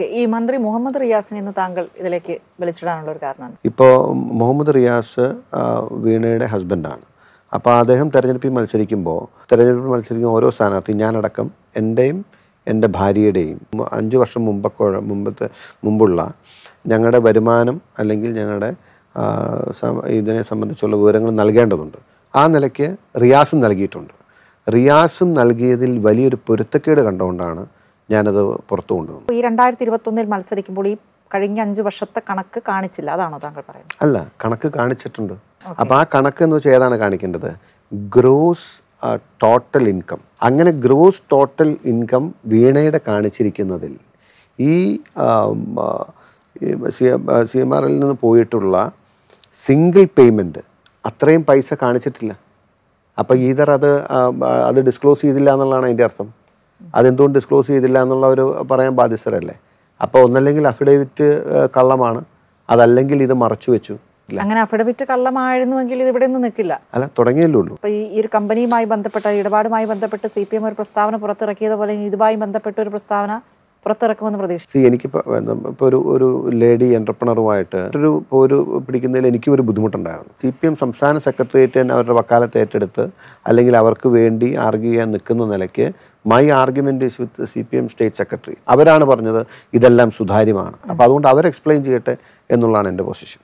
okay ഈ മന്ത്രി മുഹമ്മദ് റിയാസിനെ ഇന്ന് താങ്കൾ ഇതിലേക്ക് വിളിച്ചിടാനുള്ള ഒരു കാരണമാണ് ഇപ്പോൾ മുഹമ്മദ് റിയാസ് വീണയുടെ ഹസ്ബൻഡാണ് അപ്പോൾ അദ്ദേഹം തെരഞ്ഞെടുപ്പിൽ മത്സരിക്കുമ്പോൾ തെരഞ്ഞെടുപ്പിൽ മത്സരിക്കുന്ന ഓരോ സ്ഥാനാർത്ഥി ഞാനടക്കം എൻ്റെയും എൻ്റെ ഭാര്യയുടെയും അഞ്ച് വർഷം മുമ്പൊക്കെ മുമ്പത്തെ മുമ്പുള്ള ഞങ്ങളുടെ വരുമാനം അല്ലെങ്കിൽ ഞങ്ങളുടെ ഇതിനെ സംബന്ധിച്ചുള്ള വിവരങ്ങൾ നൽകേണ്ടതുണ്ട് ആ നിലയ്ക്ക് റിയാസും നൽകിയിട്ടുണ്ട് റിയാസും നൽകിയതിൽ വലിയൊരു പൊരുത്തക്കേട് കണ്ടുകൊണ്ടാണ് ഞാനത് പുറത്തു കൊണ്ടുവന്നു ഈ രണ്ടായിരത്തി ഇരുപത്തൊന്നിൽ മത്സരിക്കുമ്പോൾ ഈ കഴിഞ്ഞ അഞ്ച് വർഷത്തെ കണക്ക് കാണിച്ചില്ല അതാണോ താങ്കൾ പറയുന്നത് അല്ല കണക്ക് കാണിച്ചിട്ടുണ്ട് അപ്പോൾ ആ കണക്ക് എന്ന് വെച്ചാൽ ഏതാണ് കാണിക്കേണ്ടത് ഗ്രോസ് ടോട്ടൽ ഇൻകം അങ്ങനെ ഗ്രോസ് ടോട്ടൽ ഇൻകം വീണയുടെ കാണിച്ചിരിക്കുന്നതിൽ ഈ സി എം ആറിൽ നിന്ന് പോയിട്ടുള്ള സിംഗിൾ പേയ്മെൻറ്റ് അത്രയും പൈസ കാണിച്ചിട്ടില്ല അപ്പോൾ ഈതർ അത് അത് ഡിസ്ക്ലോസ് ചെയ്തില്ല എന്നുള്ളതാണ് അതിൻ്റെ അർത്ഥം അതെന്തുകൊണ്ട് ഡിസ്ക്ലോസ് ചെയ്തില്ല എന്നുള്ള ഒരു പറയാൻ ബാധ്യസ്ഥരല്ലേ അപ്പോൾ ഒന്നല്ലെങ്കിൽ അഫിഡേവിറ്റ് കള്ളമാണ് അതല്ലെങ്കിൽ ഇത് മറച്ചു വെച്ചു അങ്ങനെ അഫിഡവിറ്റ് കള്ളമായിരുന്നുവെങ്കിൽ ഇത് ഇവിടെ ഒന്നും നിൽക്കില്ല അല്ല തുടങ്ങിയല്ലേ ഉള്ളൂ അപ്പോൾ ഈ ഒരു കമ്പനിയുമായി ബന്ധപ്പെട്ട ഇടപാടുമായി ബന്ധപ്പെട്ട് സി പി എം ഒരു പ്രസ്താവന പുറത്തിറക്കിയത് പോലെ ഇതുമായി ബന്ധപ്പെട്ട ഒരു പ്രസ്താവന പുറത്തിറക്കുമെന്ന് പ്രതീക്ഷ സി ഇപ്പൊ ഒരു ഒരു ലേഡി എൻ്റർപ്രണറുമായിട്ട് ഒരു ഒരു പിടിക്കുന്നതിൽ എനിക്കും ഒരു ബുദ്ധിമുട്ടുണ്ടായിരുന്നു സി പി എം സംസ്ഥാന സെക്രട്ടേറിയറ്റ് തന്നെ അവരുടെ വക്കാലത്ത് ഏറ്റെടുത്ത് അല്ലെങ്കിൽ അവർക്ക് വേണ്ടി ആർഗ്യൂ ചെയ്യാൻ നിൽക്കുന്ന നിലയ്ക്ക് my argument is with C P M state secretary അവരാണ് പറഞ്ഞത് ഇതെല്ലാം സുതാര്യമാണ് അപ്പോൾ അതുകൊണ്ട് അവർ എക്സ്പ്ലെയിൻ ചെയ്യട്ടെ എന്നുള്ളതാണ് എൻ്റെ പൊസിഷൻ